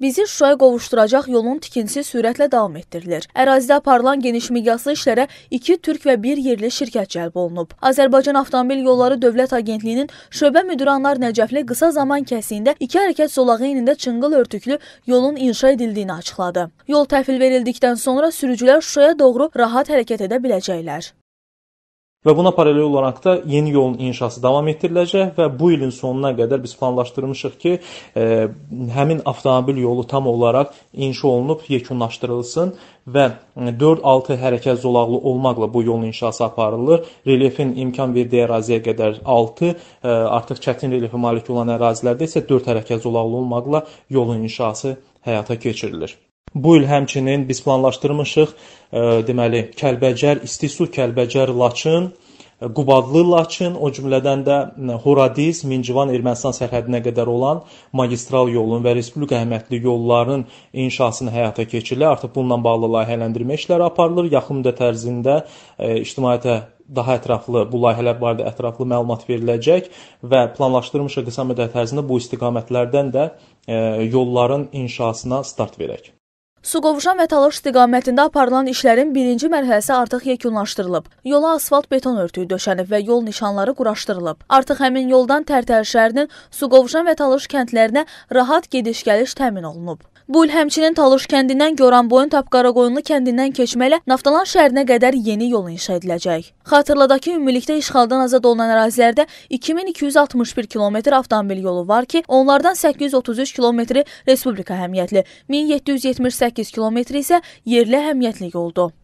Bizi Şuşaya qovuşduracaq yolun tikintisi sürətlə davam etdirilir. Ərazidə aparılan geniş miqyaslı işlərə 2 türk və 1 yerli şirkət cəlb olunub. Azərbaycan Avtomobil Yolları Dövlət Agentliyinin şöbə müdiri Anar Nəcəfli qısa zaman kəsiyində iki hərəkət zolağı enində çınqıl örtüklü yolun inşa edildiyini açıqladı. Yol təhvil verildikdən sonra sürücülər Şuşaya doğru rahat hərəkət edə biləcəklər. Və buna paralel olaraq da yeni yolun inşası davam etdiriləcək və bu ilin sonuna qədər biz planlaşdırmışıq ki, e, həmin avtomobil yolu tam olaraq inşa olunub yekunlaşdırılsın və 4-6 e, hərəkət zolaqlı olmaqla bu yolun inşası aparılır. Relyefin imkan verdiyi əraziyə qədər 6, e, artıq çətin relyefə malik olan ərazilərdə isə 4 hərəkət zolaqlı olmaqla yolun inşası həyata keçirilir. Bu il həmçinin biz planlaşdırmışıq, e, deməli, Kəlbəcər, İstisu, Kəlbəcər, Laçın, e, Qubadlı, Laçın, o cümlədən də e, Horadiz, Mincivan, Ermənistan sərhədinə qədər olan magistral yolun və respublika əhəmiyyətli yollarının inşasını həyata keçirilir. Artıq bununla bağlı layihələndirmə işləri aparılır. Yaxın müddət ərzində ictimaiyyətə daha ətraflı bu layihələr barədə ətraflı məlumat veriləcək və planlaşdırmışıq qısa müddət ərzində bu istiqamətlərdən də yolların inşasına start verək. Suqovuşan və Talış istiqamətində aparılan işlərin birinci mərhələsi artıq yekunlaşdırılıb. Yola asfalt beton örtüyü döşənib və yol nişanları quraşdırılıb. Artıq həmin yoldan Tərtər şəhərinin Suqovuşan və Talış kəndlərinə rahat gediş-gəliş təmin olunub. Bu il həmçinin Talış kəndindən Göranboyun Tapqaraqoyunlu kəndindən keçmələ Naftalan şəhərinə qədər yeni yol inşa ediləcək. Xatırladaq ki, ümumilikdə işğaldan azad olunan ərazilərdə 2261 kilometr avtomobil yolu var ki, onlardan 833 kilometri respublika həmiyyətli, 1778 8 kilometr isə yerli əhəmiyyətli yoldur.